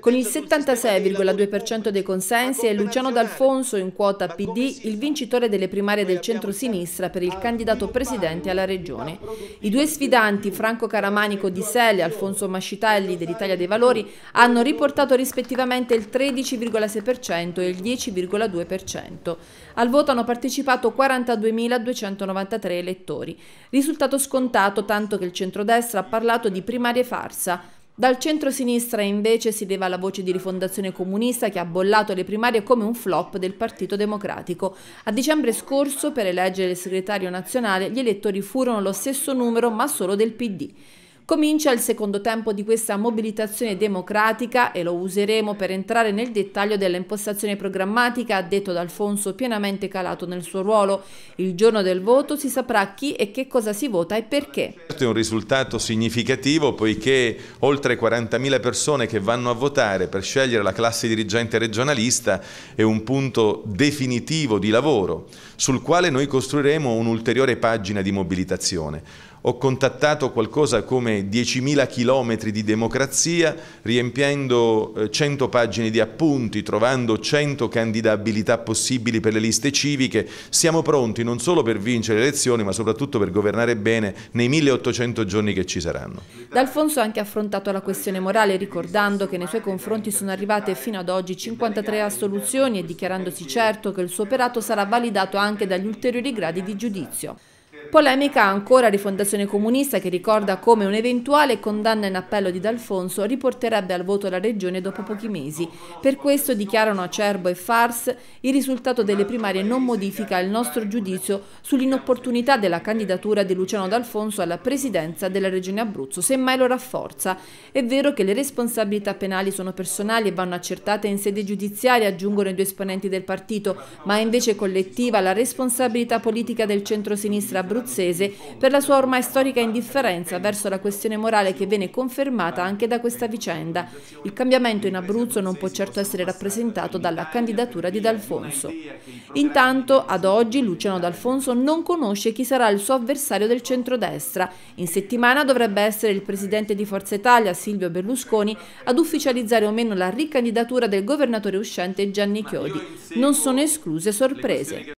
Con il 76,2% dei consensi è Luciano D'Alfonso in quota PD il vincitore delle primarie del centro-sinistra per il ah, candidato presidente alla regione. I due sfidanti, Franco Caramanico di Selle e Alfonso Mascitelli dell'Italia dei Valori, hanno riportato rispettivamente il 13,6% e il 10,2%. Al voto hanno partecipato 42.293 elettori. Risultato scontato tanto che il centrodestra ha parlato di primarie farsa, dal centro-sinistra invece si leva la voce di rifondazione comunista che ha bollato le primarie come un flop del Partito Democratico. A dicembre scorso, per eleggere il segretario nazionale, gli elettori furono lo stesso numero ma solo del PD. Comincia il secondo tempo di questa mobilitazione democratica e lo useremo per entrare nel dettaglio dell'impostazione programmatica, ha detto D'Alfonso pienamente calato nel suo ruolo. Il giorno del voto si saprà chi e che cosa si vota e perché. Questo è un risultato significativo poiché oltre 40.000 persone che vanno a votare per scegliere la classe dirigente regionalista è un punto definitivo di lavoro sul quale noi costruiremo un'ulteriore pagina di mobilitazione ho contattato qualcosa come 10.000 chilometri di democrazia, riempiendo 100 eh, pagine di appunti, trovando 100 candidabilità possibili per le liste civiche. Siamo pronti non solo per vincere le elezioni, ma soprattutto per governare bene nei 1800 giorni che ci saranno. D'Alfonso ha anche affrontato la questione morale, ricordando che nei suoi confronti sono arrivate fino ad oggi 53 assoluzioni e dichiarandosi certo che il suo operato sarà validato anche dagli ulteriori gradi di giudizio. Polemica ancora Rifondazione Comunista che ricorda come un'eventuale condanna in appello di D'Alfonso riporterebbe al voto la Regione dopo pochi mesi. Per questo dichiarano acerbo e fars il risultato delle primarie non modifica il nostro giudizio sull'inopportunità della candidatura di Luciano D'Alfonso alla presidenza della Regione Abruzzo, semmai lo rafforza. È vero che le responsabilità penali sono personali e vanno accertate in sede giudiziaria, aggiungono i due esponenti del partito, ma è invece collettiva la responsabilità politica del centro-sinistra abruzzese per la sua ormai storica indifferenza verso la questione morale che viene confermata anche da questa vicenda. Il cambiamento in Abruzzo non può certo essere rappresentato dalla candidatura di D'Alfonso. Intanto, ad oggi, Luciano D'Alfonso non conosce chi sarà il suo avversario del centrodestra. In settimana dovrebbe essere il presidente di Forza Italia, Silvio Berlusconi, ad ufficializzare o meno la ricandidatura del governatore uscente Gianni Chiodi. Non sono escluse sorprese.